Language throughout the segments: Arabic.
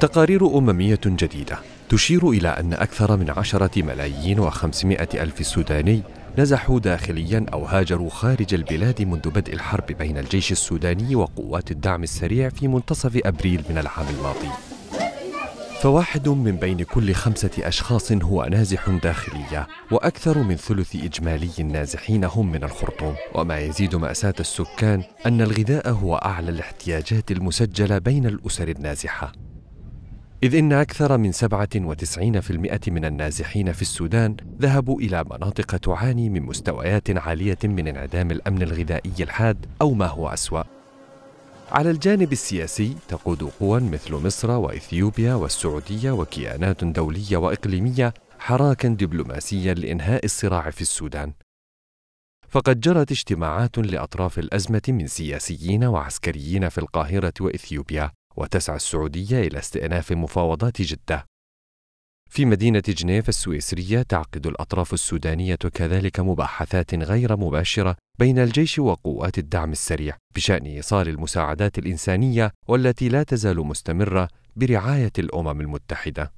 تقارير أممية جديدة تشير إلى أن أكثر من عشرة ملايين وخمسمائة ألف سوداني نزحوا داخليا أو هاجروا خارج البلاد منذ بدء الحرب بين الجيش السوداني وقوات الدعم السريع في منتصف أبريل من العام الماضي فواحد من بين كل خمسة أشخاص هو نازح داخلية وأكثر من ثلث إجمالي النازحين هم من الخرطوم وما يزيد مأساة السكان أن الغذاء هو أعلى الاحتياجات المسجلة بين الأسر النازحة إذ إن أكثر من 97% من النازحين في السودان ذهبوا إلى مناطق تعاني من مستويات عالية من انعدام الأمن الغذائي الحاد أو ما هو أسوأ. على الجانب السياسي تقود قوى مثل مصر وإثيوبيا والسعودية وكيانات دولية وإقليمية حراكا دبلوماسيا لإنهاء الصراع في السودان. فقد جرت اجتماعات لأطراف الأزمة من سياسيين وعسكريين في القاهرة وإثيوبيا وتسعى السعودية إلى استئناف مفاوضات جدة. في مدينة جنيف السويسرية تعقد الأطراف السودانية كذلك مباحثات غير مباشرة بين الجيش وقوات الدعم السريع بشأن إيصال المساعدات الإنسانية والتي لا تزال مستمرة برعاية الأمم المتحدة.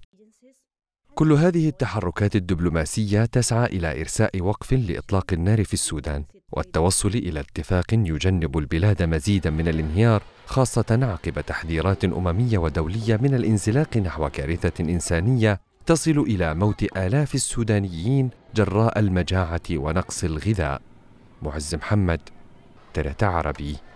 كل هذه التحركات الدبلوماسية تسعى إلى إرساء وقف لإطلاق النار في السودان والتوصل إلى اتفاق يجنب البلاد مزيدا من الانهيار خاصة عقب تحذيرات أممية ودولية من الانزلاق نحو كارثة إنسانية تصل إلى موت آلاف السودانيين جراء المجاعة ونقص الغذاء معز محمد تلت عربي